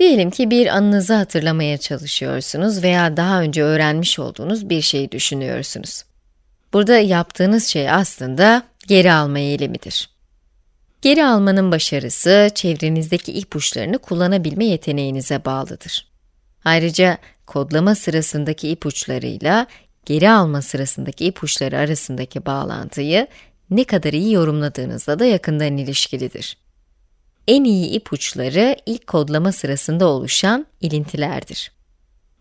Diyelim ki bir anınızı hatırlamaya çalışıyorsunuz veya daha önce öğrenmiş olduğunuz bir şeyi düşünüyorsunuz. Burada yaptığınız şey aslında geri alma eylemidir. Geri almanın başarısı, çevrenizdeki ipuçlarını kullanabilme yeteneğinize bağlıdır. Ayrıca kodlama sırasındaki ipuçlarıyla geri alma sırasındaki ipuçları arasındaki bağlantıyı ne kadar iyi yorumladığınızla da yakından ilişkilidir en iyi ipuçları ilk kodlama sırasında oluşan ilintilerdir.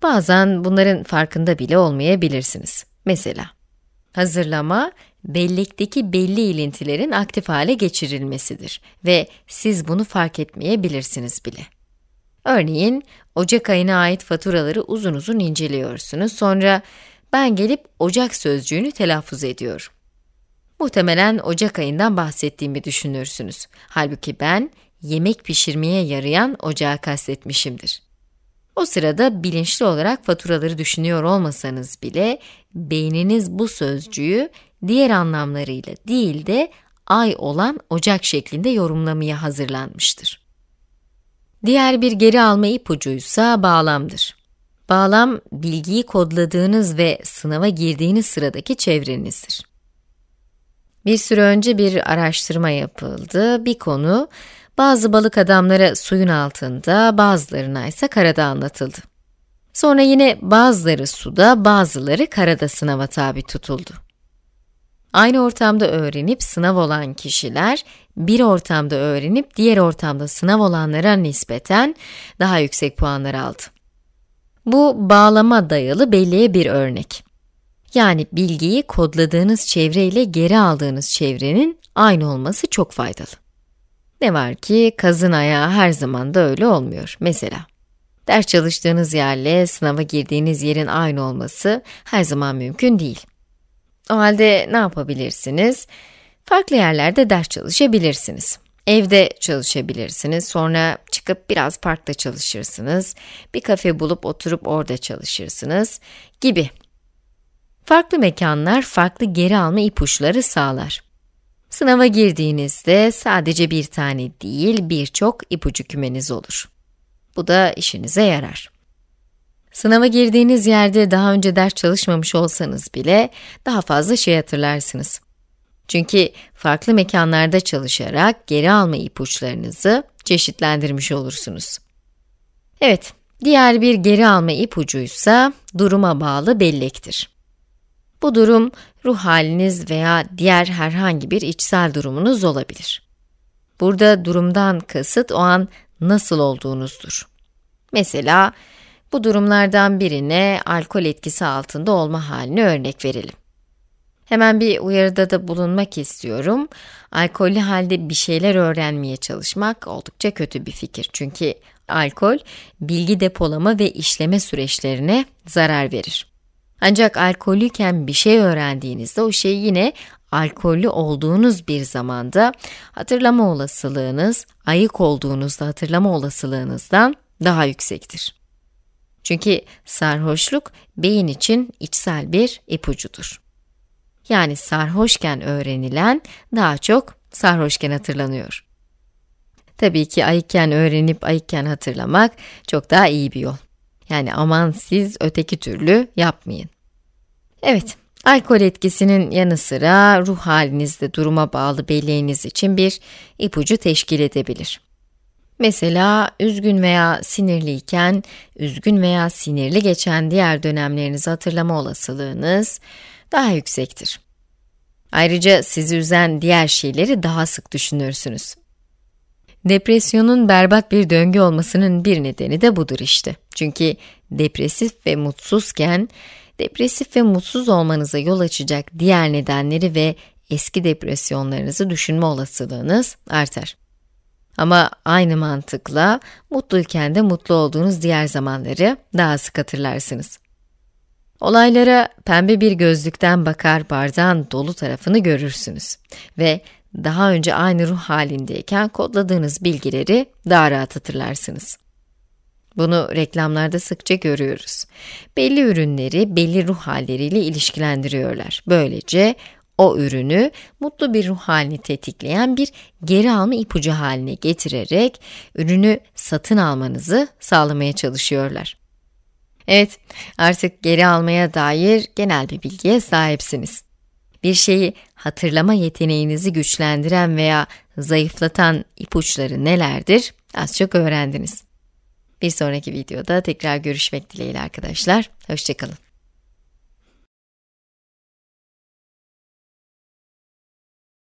Bazen bunların farkında bile olmayabilirsiniz. Mesela hazırlama bellekteki belli ilintilerin aktif hale geçirilmesidir ve siz bunu fark etmeyebilirsiniz bile. Örneğin Ocak ayına ait faturaları uzun uzun inceliyorsunuz. Sonra ben gelip Ocak sözcüğünü telaffuz ediyorum. Muhtemelen Ocak ayından bahsettiğimi düşünürsünüz. Halbuki ben yemek pişirmeye yarayan ocağı kastetmişimdir. O sırada bilinçli olarak faturaları düşünüyor olmasanız bile beyniniz bu sözcüğü diğer anlamlarıyla değil de ay olan ocak şeklinde yorumlamaya hazırlanmıştır. Diğer bir geri alma ipucuysa bağlamdır. Bağlam, bilgiyi kodladığınız ve sınava girdiğiniz sıradaki çevrenizdir. Bir süre önce bir araştırma yapıldı. Bir konu bazı balık adamlara suyun altında, bazılarına ise karada anlatıldı. Sonra yine bazıları suda, bazıları karada sınava tabi tutuldu. Aynı ortamda öğrenip sınav olan kişiler, bir ortamda öğrenip diğer ortamda sınav olanlara nispeten daha yüksek puanlar aldı. Bu bağlama dayalı belleğe bir örnek. Yani bilgiyi kodladığınız çevre ile geri aldığınız çevrenin aynı olması çok faydalı. Ne var ki kazın ayağı her zaman da öyle olmuyor. Mesela ders çalıştığınız yerle sınava girdiğiniz yerin aynı olması her zaman mümkün değil. O halde ne yapabilirsiniz? Farklı yerlerde ders çalışabilirsiniz. Evde çalışabilirsiniz, sonra çıkıp biraz parkta çalışırsınız, bir kafe bulup oturup orada çalışırsınız gibi. Farklı mekanlar farklı geri alma ipuçları sağlar. Sınava girdiğinizde sadece bir tane değil birçok ipucu kümeniz olur. Bu da işinize yarar. Sınava girdiğiniz yerde daha önce ders çalışmamış olsanız bile daha fazla şey hatırlarsınız. Çünkü farklı mekanlarda çalışarak geri alma ipuçlarınızı çeşitlendirmiş olursunuz. Evet, diğer bir geri alma ipucuysa duruma bağlı bellektir. Bu durum ruh haliniz veya diğer herhangi bir içsel durumunuz olabilir. Burada durumdan kasıt o an nasıl olduğunuzdur. Mesela bu durumlardan birine alkol etkisi altında olma halini örnek verelim. Hemen bir uyarıda da bulunmak istiyorum. Alkollü halde bir şeyler öğrenmeye çalışmak oldukça kötü bir fikir. Çünkü alkol bilgi depolama ve işleme süreçlerine zarar verir. Ancak alkollüyken bir şey öğrendiğinizde o şey yine alkollü olduğunuz bir zamanda hatırlama olasılığınız ayık olduğunuzda hatırlama olasılığınızdan daha yüksektir. Çünkü sarhoşluk beyin için içsel bir ipucudur. Yani sarhoşken öğrenilen daha çok sarhoşken hatırlanıyor. Tabii ki ayıkken öğrenip ayıkken hatırlamak çok daha iyi bir yol. Yani aman siz öteki türlü yapmayın. Evet, alkol etkisinin yanı sıra ruh halinizde duruma bağlı belleğiniz için bir ipucu teşkil edebilir. Mesela üzgün veya sinirliyken, üzgün veya sinirli geçen diğer dönemlerinizi hatırlama olasılığınız daha yüksektir. Ayrıca sizi üzen diğer şeyleri daha sık düşünürsünüz. Depresyonun berbat bir döngü olmasının bir nedeni de budur işte. Çünkü depresif ve mutsuzken depresif ve mutsuz olmanıza yol açacak diğer nedenleri ve eski depresyonlarınızı düşünme olasılığınız artar. Ama aynı mantıkla mutluyken de mutlu olduğunuz diğer zamanları daha sık hatırlarsınız. Olaylara pembe bir gözlükten bakar bardağın dolu tarafını görürsünüz ve daha önce aynı ruh halindeyken kodladığınız bilgileri daha rahat hatırlarsınız. Bunu reklamlarda sıkça görüyoruz. Belli ürünleri belli ruh halleriyle ilişkilendiriyorlar. Böylece o ürünü mutlu bir ruh halini tetikleyen bir geri alma ipucu haline getirerek ürünü satın almanızı sağlamaya çalışıyorlar. Evet, artık geri almaya dair genel bir bilgiye sahipsiniz bir şeyi hatırlama yeteneğinizi güçlendiren veya zayıflatan ipuçları nelerdir az çok öğrendiniz. Bir sonraki videoda tekrar görüşmek dileğiyle arkadaşlar. Hoşçakalın.